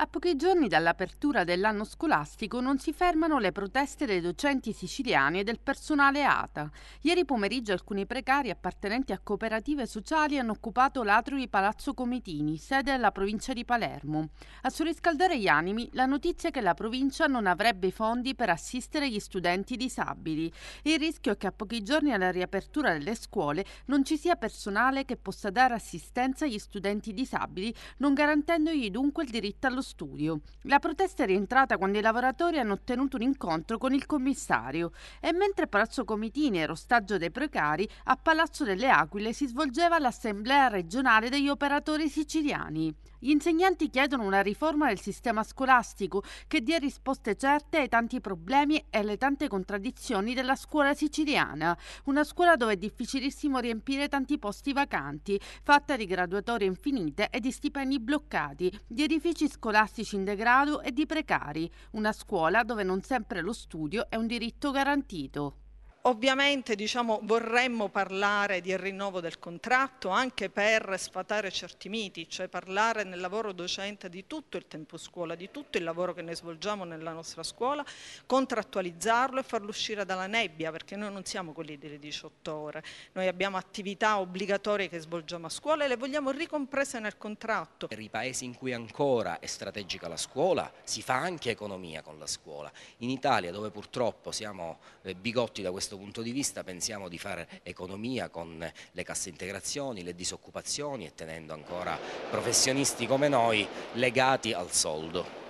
A pochi giorni dall'apertura dell'anno scolastico non si fermano le proteste dei docenti siciliani e del personale ATA. Ieri pomeriggio alcuni precari appartenenti a cooperative sociali hanno occupato l'atrio di Palazzo Comitini, sede della provincia di Palermo. A surriscaldare gli animi la notizia è che la provincia non avrebbe fondi per assistere gli studenti disabili. Il rischio è che a pochi giorni alla riapertura delle scuole non ci sia personale che possa dare assistenza agli studenti disabili, non garantendogli dunque il diritto allo studio studio. La protesta è rientrata quando i lavoratori hanno ottenuto un incontro con il commissario e mentre Palazzo Comitini era ostaggio dei precari, a Palazzo delle Aquile si svolgeva l'assemblea regionale degli operatori siciliani. Gli insegnanti chiedono una riforma del sistema scolastico che dia risposte certe ai tanti problemi e alle tante contraddizioni della scuola siciliana. Una scuola dove è difficilissimo riempire tanti posti vacanti, fatta di graduatorie infinite e di stipendi bloccati, di edifici scolastici scolastici in degrado e di precari, una scuola dove non sempre lo studio è un diritto garantito. Ovviamente diciamo, vorremmo parlare di rinnovo del contratto anche per sfatare certi miti, cioè parlare nel lavoro docente di tutto il tempo scuola, di tutto il lavoro che noi svolgiamo nella nostra scuola, contrattualizzarlo e farlo uscire dalla nebbia perché noi non siamo quelli delle 18 ore, noi abbiamo attività obbligatorie che svolgiamo a scuola e le vogliamo ricomprese nel contratto. Per i paesi in cui ancora è strategica la scuola si fa anche economia con la scuola, in Italia dove purtroppo siamo eh, bigotti da questo questo punto di vista pensiamo di fare economia con le casse integrazioni, le disoccupazioni e tenendo ancora professionisti come noi legati al soldo.